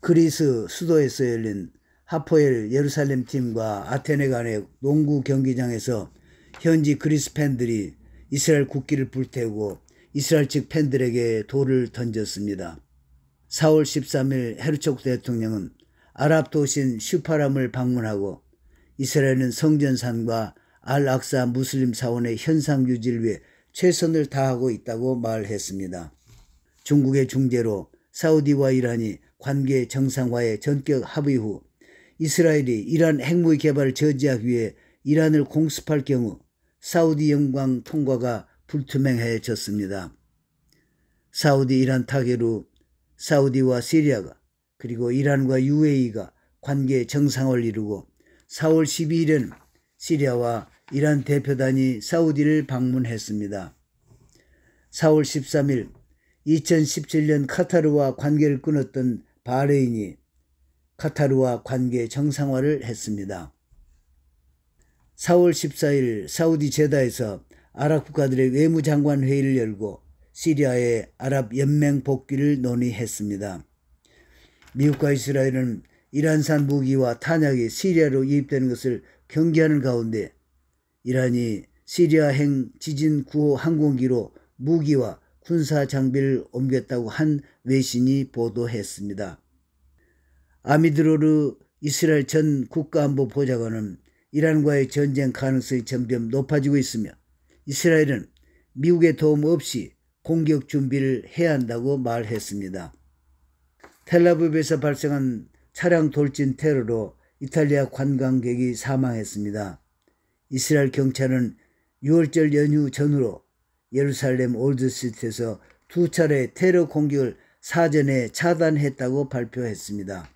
그리스 수도에서 열린 하포엘 예루살렘 팀과 아테네 간의 농구 경기장에서 현지 그리스 팬들이 이스라엘 국기를 불태우고 이스라엘 측 팬들에게 돌을 던졌습니다. 4월 13일 헤르초크 대통령은 아랍 도시인 슈파람을 방문하고 이스라엘은 성전산과 알악사 무슬림 사원의 현상 유지를 위해 최선을 다하고 있다고 말했습니다. 중국의 중재로 사우디와 이란이 관계 정상화의 전격 합의 후 이스라엘이 이란 핵무기 개발을 저지하기 위해 이란을 공습할 경우 사우디 영광 통과가 불투명해졌습니다. 사우디 이란 타개로 사우디와 시리아가 그리고 이란과 UAE가 관계 정상화를 이루고 4월 12일에는 시리아와 이란 대표단이 사우디를 방문했습니다. 4월 13일 2017년 카타르와 관계를 끊었던 바레인이 카타르와 관계 정상화를 했습니다. 4월 14일 사우디 제다에서 아랍 국가들의 외무장관 회의를 열고 시리아의 아랍 연맹 복귀를 논의했습니다. 미국과 이스라엘은 이란산 무기와 탄약이 시리아로 유입되는 것을 경계하는 가운데 이란이 시리아행 지진 구호 항공기로 무기와 군사 장비를 옮겼다고 한 외신이 보도했습니다. 아미드로르 이스라엘 전 국가안보보좌관은 이란과의 전쟁 가능성이 점점 높아지고 있으며 이스라엘은 미국의 도움 없이 공격 준비를 해야 한다고 말했습니다. 텔라비브에서 발생한 차량 돌진 테러로 이탈리아 관광객이 사망했습니다. 이스라엘 경찰은 6월절 연휴 전후로 예루살렘 올드시티에서 두 차례 테러 공격을 사전에 차단했다고 발표했습니다.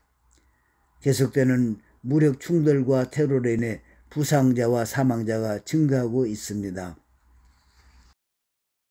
계속되는 무력 충돌과 테러로 인해 부상자와 사망자가 증가하고 있습니다.